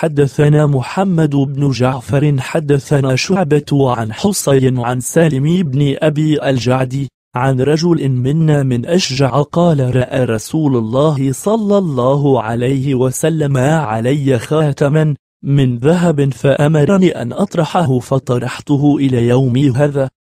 حدثنا محمد بن جعفر حدثنا شعبة عن حصين عن سالم بن أبي الجعد عن رجل منا من أشجع قال رأى رسول الله صلى الله عليه وسلم علي خاتما من ذهب فأمرني أن أطرحه فطرحته إلى يومي هذا